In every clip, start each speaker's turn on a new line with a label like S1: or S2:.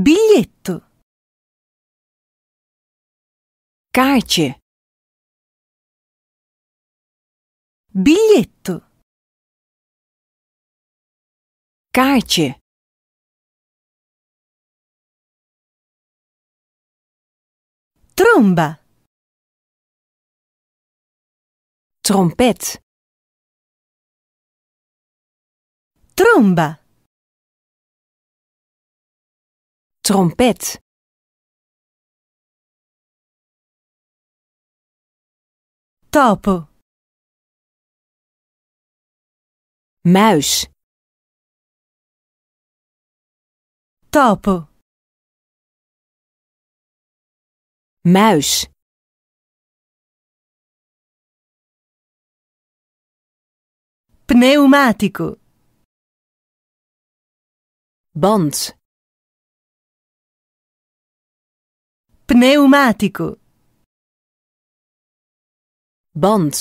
S1: Biglietto. Kaartje. Biglietto. Kaartje. Tromba. Trompet. Tromba. trompet topo muis topo muis pneumatico band Pneumatico. Band.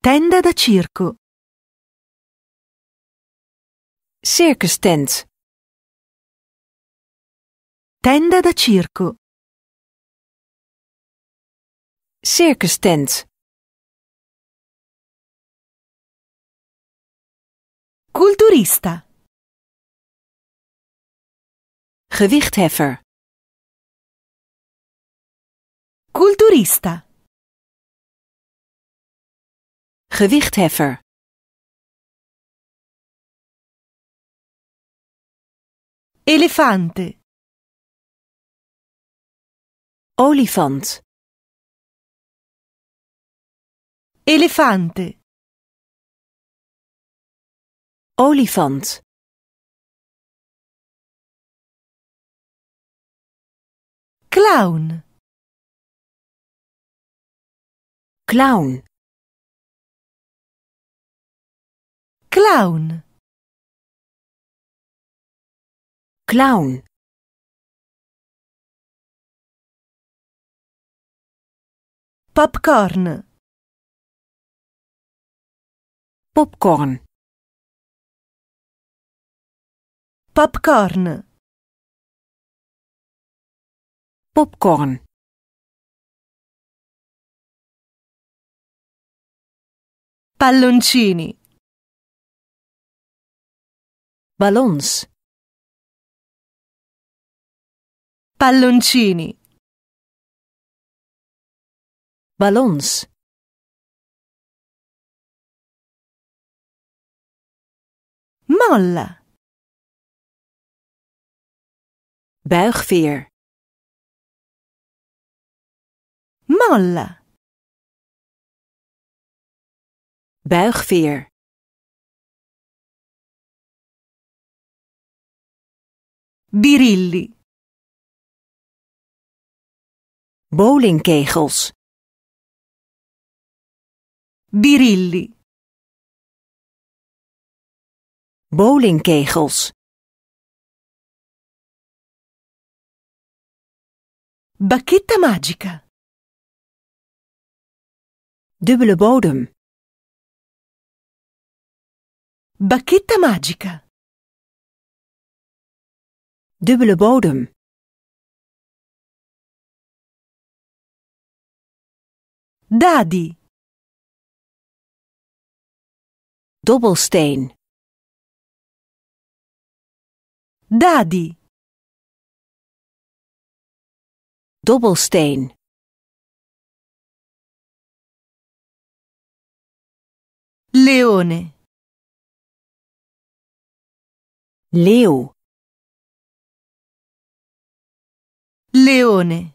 S1: Tenda da circo. Circus tent. Tenda da circo. Circus tent. Culturista. Gewichtheffer. Culturista. Gewichtheffer. Elefante. Olifant. Elefante. Olifant. Clown. Clown. Clown. Clown. Popcorn. Popcorn. Popcorn. popcorn palloncini ballons palloncini ballons molla buigveer malle Buigveer. Birilli. Bowlingkegels. Birilli. Bowlingkegels. Bacchetta magica. Dubbele bodem. Bacchetta magica. Dubbele bodem. Dadi. Dobbelsteen. Dadi. Dobbelsteen. Leone. Leo. Leone.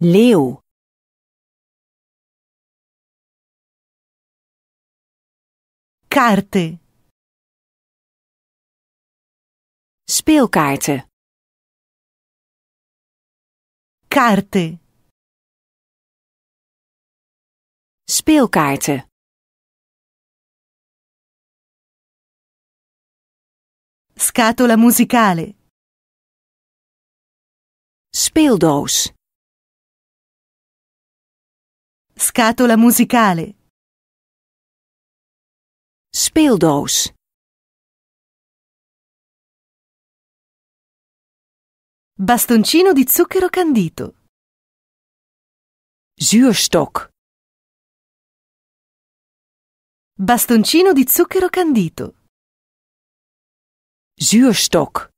S1: Leo. Kaarten. Speelkaarten. Kaarten. speelkaarten Scatola musicale Speeldoos Scatola musicale Speeldoos Bastoncino di zucchero candito. Zuurstok. Bastoncino di zucchero candito. Zuurstok.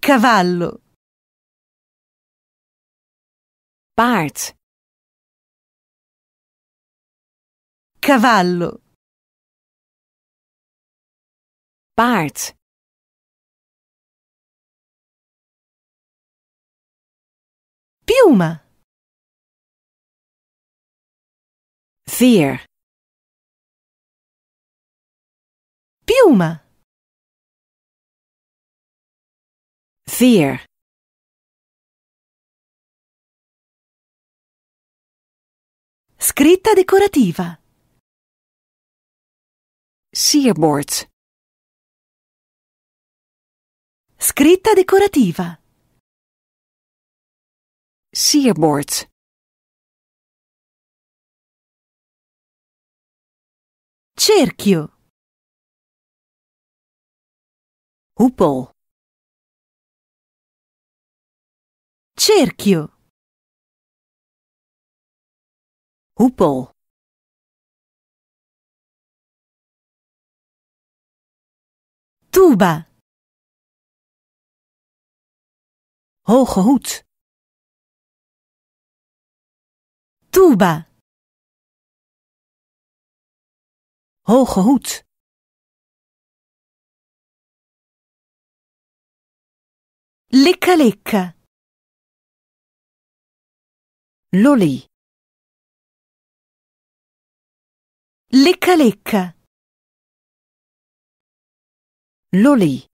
S1: Cavallo. Paard. Cavallo. Paard. Piuma. vier piuma vier Scritta decorativa. Sierbord. Scritta decorativa. Sierbord. cerchio. Hoepel. Cerchio. Hoepel. Tuba. Hoge hoed. Tuba. hoge hoed Likka likka. Lolly. Likka likka. Lolly.